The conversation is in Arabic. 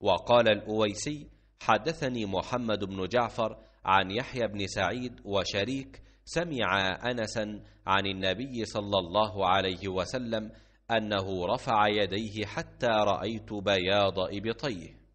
وقال الأويسي حدثني محمد بن جعفر عن يحيى بن سعيد وشريك سمع أنسا عن النبي صلى الله عليه وسلم أنه رفع يديه حتى رأيت بياض إبطيه